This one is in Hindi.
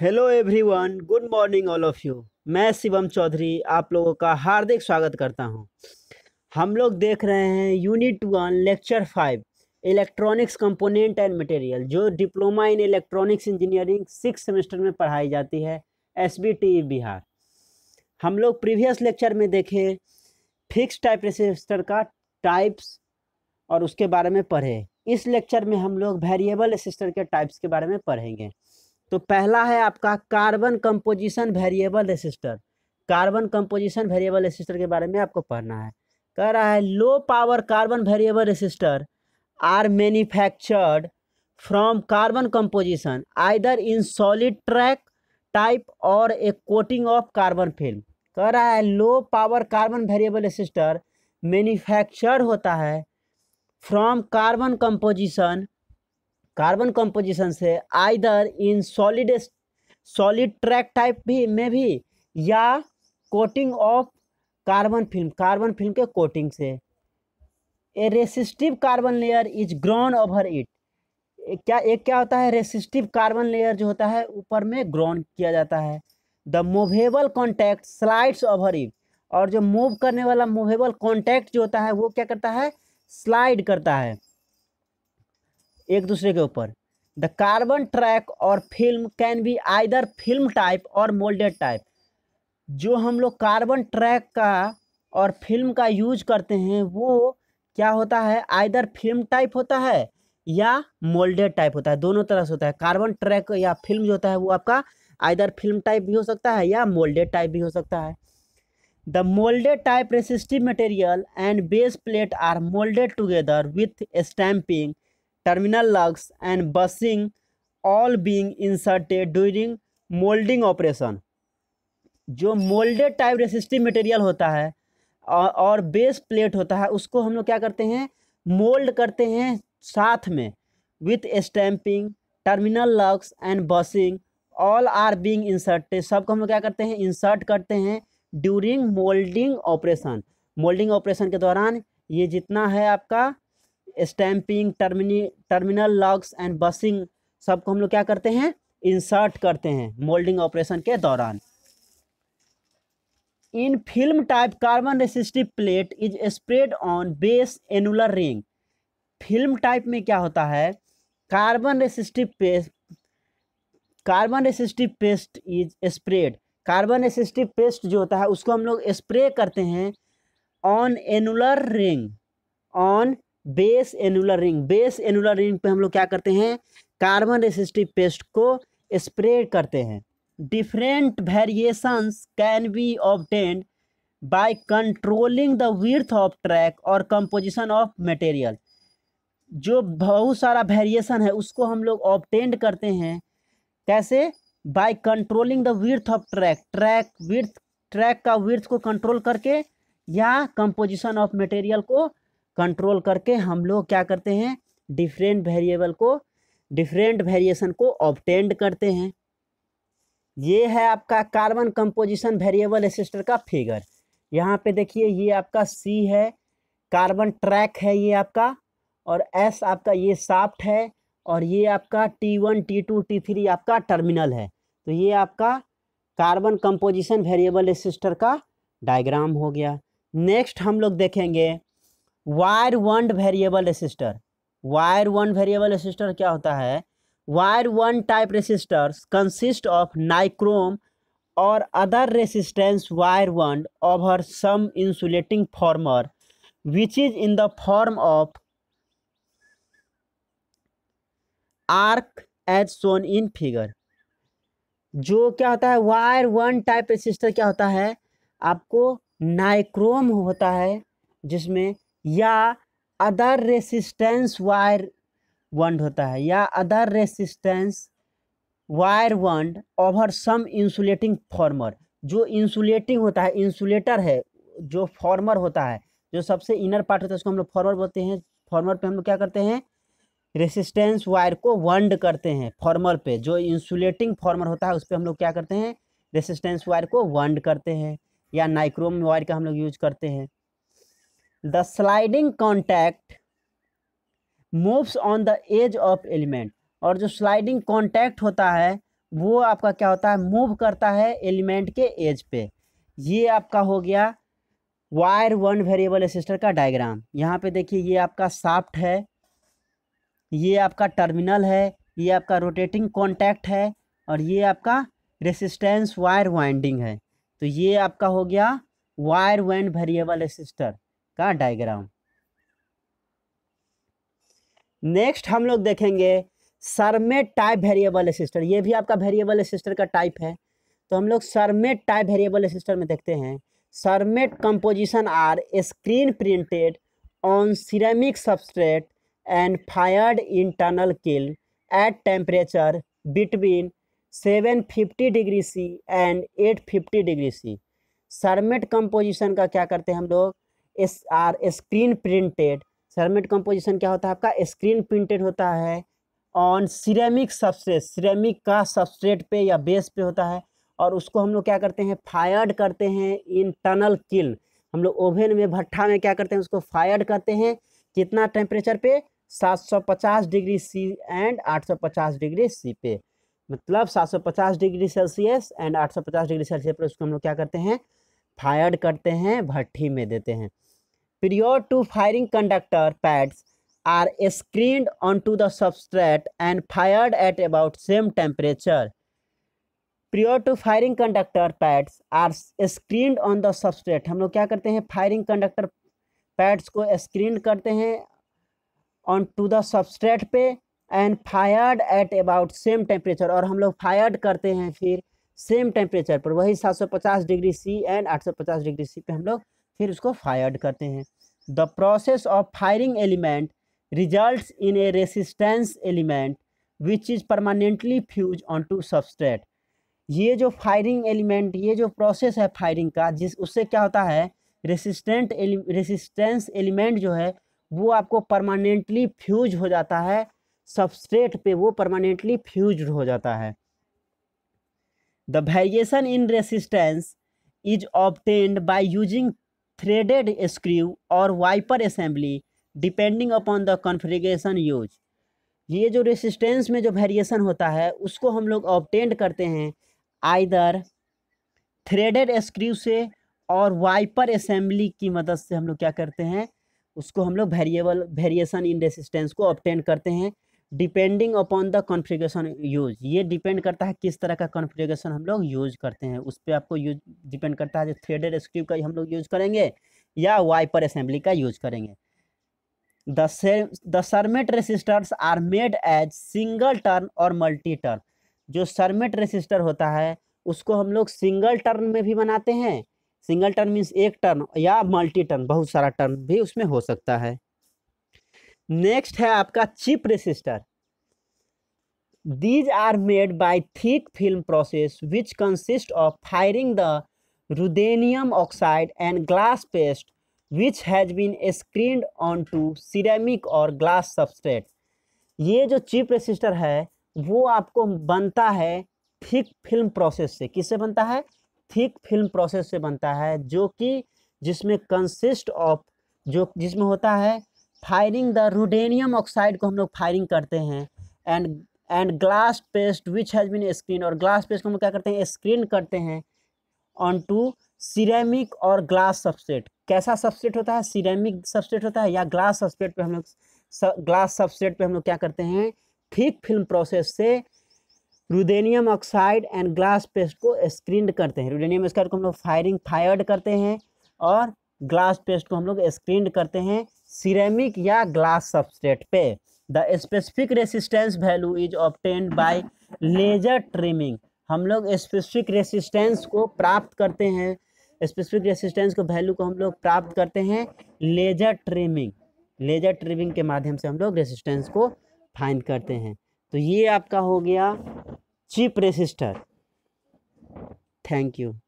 Hello everyone good morning all of you मैं शिवम चौधरी आप लोगों का हार्दिक स्वागत करता हूं हम लोग देख रहे हैं unit one lecture five electronics component and material जो diploma in electronics engineering six semester में पढ़ाई जाती है एस e बिहार हम लोग प्रीवियस लेक्चर में देखे फिक्स टाइप रेसिस्टर का टाइप्स और उसके बारे में पढ़े इस लेक्चर में हम लोग वेरिएबल रेसिस्टर के टाइप्स के बारे में पढ़ेंगे तो पहला है आपका carbon composition variable resistor carbon composition variable resistor के बारे में आपको पढ़ना है कह रहा है low power carbon variable resistor are manufactured from carbon composition either in solid track type और a coating of carbon film कह रहा है low power carbon variable resistor manufacture होता है from carbon composition carbon composition से either in solid solid track type भी में भी या coating of carbon film carbon film के कोटिंग से a resistive carbon layer is grown over it क्या एक क्या होता है रेसिस्टिव कार्बन लेयर जो होता है ऊपर में ग्रोन किया जाता है the movable contact slides over it और जो मूव करने वाला मूवेबल कॉन्टैक्ट जो होता है वो क्या करता है स्लाइड करता है एक दूसरे के ऊपर द कार्बन ट्रैक और film can be either film type और मोल्डेड टाइप जो हम लोग कार्बन ट्रैक का और फिल्म का यूज करते हैं वो क्या होता है आइदर फिल्म टाइप होता है या मोल्डेड टाइप होता है दोनों तरह से होता है कार्बन ट्रैक या फिल्म जो होता है वो आपका आइदर फिल्म टाइप भी हो सकता है या मोल्डेड टाइप भी हो सकता है the moulded type resistive material and base plate are moulded together with stamping terminal lugs and bushing all being inserted during moulding operation जो मोल्डेड टाइप रेसिस्टिव मटेरियल होता है और, बेस प्लेट होता है उसको हम लोग क्या करते हैं मोल्ड करते हैं साथ में with stamping terminal lugs and bushing all are being inserted सबको हम लोग क्या करते हैं इंसर्ट करते हैं during moulding operation moulding operation के दौरान ये जितना है आपका stamping termini terminal locks and bushing सबको हम लोग क्या करते हैं इंसर्ट करते हैं मोल्डिंग ऑपरेशन के दौरान in film type carbon resistive plate is spread on base annular ring film type में क्या होता है carbon resistive paste carbon resistive paste is spread carbon resistive paste जो होता है उसको हम लोग स्प्रे करते हैं on annular ring on base annular ring base annular ring पे हम लोग क्या करते हैं कार्बन रेसिस्टिव पेस्ट को स्प्रेड करते हैं different variations can be obtained bye controlling the width of track और कंपोजिशन ऑफ मटेरियल जो बहुत सारा वेरिएशन है उसको हम लोग ऑबटेंड करते हैं कैसे by controlling the width of track track width track का विर्थ को कंट्रोल करके या कंपोजिशन ऑफ मटेरियल को कंट्रोल करके हम लोग क्या करते हैं डिफरेंट वेरिएबल को डिफरेंट वेरिएशन को ऑप्टेंड करते हैं ये है आपका कार्बन कंपोजिशन वेरिएबल एसिस्टर का फिगर यहाँ पे देखिए ये आपका सी है कार्बन ट्रैक है ये आपका और एस आपका ये साफ्ट है और ये आपका T one T two T three आपका टर्मिनल है तो ये आपका कार्बन कंपोजिशन वेरिएबल एसिस्टर का डायग्राम हो गया नेक्स्ट हम लोग देखेंगे wire wound variable resistor wire wound variable resistor क्या होता है wire wound type resistors consist of nichrome और other resistance wire wound over some insulating former which is in the form of arc as shown in figure जो क्या होता है वायर वन टाइप रेसिस्टर क्या होता है आपको नाइक्रोम होता है जिसमें या अदर रेसिस्टेंस वायर वंड होता है या other resistance wire wound over some insulating former जो इंसुलेटिंग होता है इंसुलेटर है जो फॉर्मर होता है जो सबसे इनर पार्ट होता है उसको हम लोग फॉर्मर बोलते हैं फॉर्मर पे हम लोग क्या करते हैं रेसिस्टेंस वायर को वंड करते हैं फॉर्मर पे जो इंसुलेटिंग फॉर्मर होता है उस पर हम लोग क्या करते हैं रेसिस्टेंस वायर को वंड करते हैं या नाइक्रोम वायर का हम लोग यूज करते हैं the sliding contact moves on the edge of element और जो स्लाइडिंग कॉन्टैक्ट होता है वो आपका क्या होता है मूव करता है एलिमेंट के एज पे ये आपका हो गया वायर वन वेरिएबल असिस्टर का डायग्राम यहाँ पे देखिए ये आपका साफ्ट है ये आपका टर्मिनल है ये आपका रोटेटिंग कॉन्टैक्ट है और ये आपका रेसिस्टेंस वायर वाइंडिंग है तो ये आपका हो गया वायर वन वेरिएबल असिस्टर का डायग्राम नेक्स्ट हम लोग देखेंगे सरमे टाइप वेरिएबल सिस्टर ये भी आपका वेरिएबल सिस्टर का टाइप है तो हम लोग सरमेट टाइप वेरिएबल सिस्टर में देखते हैं cermet composition are screen printed on ceramic substrate and fired internal kiln at temperature between 750 degree C and 850 degree C cermet composition का क्या करते हैं हम लोग as are screen printed ceramic composition क्या होता है आपका स्क्रीन प्रिंटेड होता है ऑन सिरेमिक सबस्ट्रेट सिरेमिक का सबस्ट्रेट पे या बेस पे होता है और उसको हम लोग क्या करते हैं फायर्ड करते हैं इन टनल किल हम लोग ओवन में भट्ठा में क्या करते हैं उसको फायर्ड करते हैं कितना टेम्परेचर पे 750 degree C and 850 degree C पे मतलब 750 degree Celsius and 850 degree Celsius पर उसको हम लोग क्या करते हैं फायर्ड करते हैं भट्टी में देते हैं prior to firing conductor pads are screened onto the substrate and fired at about same temperature. Prior to firing conductor pads are screened on the substrate. हम लोग क्या करते हैं firing conductor pads को screened करते हैं on to the substrate पे and fired at about same temperature और हम लोग फायर्ड करते हैं फिर सेम टेम्परेचर पर वही 750 degree C and 850 degree C पे हम लोग फिर उसको फायर्ड करते हैं the process of firing element result in a resistance element which is permanently fuse on to substrate ये जो फायरिंग एलिमेंट ये जो प्रोसेस है फायरिंग का जिस उससे क्या होता है रेसिस्टेंट एलि रेसिस्टेंस एलिमेंट जो है वो आपको परमानेंटली फ्यूज हो जाता है सबस्ट्रेट पे वो परमानेंटली फ्यूज हो जाता है the variation in resistance is obtained by using threaded screw और wiper assembly depending upon the configuration use ये जो रेसिस्टेंस में जो वेरिएशन होता है उसको हम लोग ऑप्टेंड करते हैं आइदर थ्रेडेड स्क्रू से और वाइपर असेंबली की मदद से हम लोग क्या करते हैं उसको हम लोग वेरिएबल वेरिएशन इन रेसिस्टेंस को ऑप्टेंड करते हैं depending upon the configuration use ये डिपेंड करता है किस तरह का कॉन्फ़िगरेशन हम लोग यूज करते हैं उस पर आपको यूज डिपेंड करता है जो थ्रेडेड स्क्रिप्ट का हम लोग यूज करेंगे या वाइपर असेंबली का यूज करेंगे the the cermet resistors are made as single turn और मल्टी टर्न जो सर्मेट रेसिस्टर होता है उसको हम लोग सिंगल टर्न में भी बनाते हैं सिंगल टर्न मीन्स एक टर्न या मल्टी टर्न बहुत सारा टर्न भी उसमें हो सकता है नेक्स्ट है आपका chip resistor these are made by thick film process which consist of firing the ruthenium oxide and glass paste which has been screen on to ceramic और ग्लास सबस्ट्रेट ये जो चिप रेसिस्टर है वो आपको बनता है थिक फिल्म प्रोसेस से किससे बनता है थिक फिल्म प्रोसेस से बनता है जो कि जिसमें कंसिस्ट ऑफ जो जिसमें होता है फायरिंग द रूडेनियम ऑक्साइड को हम लोग फायरिंग करते हैं and and glass paste which has been screen और ग्लास पेस्ट को हम क्या करते हैं स्क्रीन करते हैं ऑन टू सीरेमिक और ग्लास सबसेट कैसा सबसेट होता है सीरेमिक सबसेट होता है या ग्लास सबसेट पे हम लोग ग्लास सबसेट पे हम लोग क्या करते हैं थिक फिल्म प्रोसेस से ruthenium oxide and glass paste को स्क्रीन करते हैं रुडेनियम ऑक्साइड को हम लोग फायरिंग फायर्ड करते हैं और ग्लास पेस्ट को हम लोग स्क्रीन करते हैं सिरेमिक या ग्लास सबस्टेट पे the specific resistance value is obtained by laser trimming हम लोग स्पेसिफिक रेसिस्टेंस को प्राप्त करते हैं स्पेसिफिक रेसिस्टेंस को वैल्यू को हम लोग प्राप्त करते हैं लेजर ट्रिमिंग लेजर ट्रिमिंग के माध्यम से हम लोग रेसिस्टेंस को फाइंड करते हैं तो ये आपका हो गया चिप रेसिस्टर थैंक यू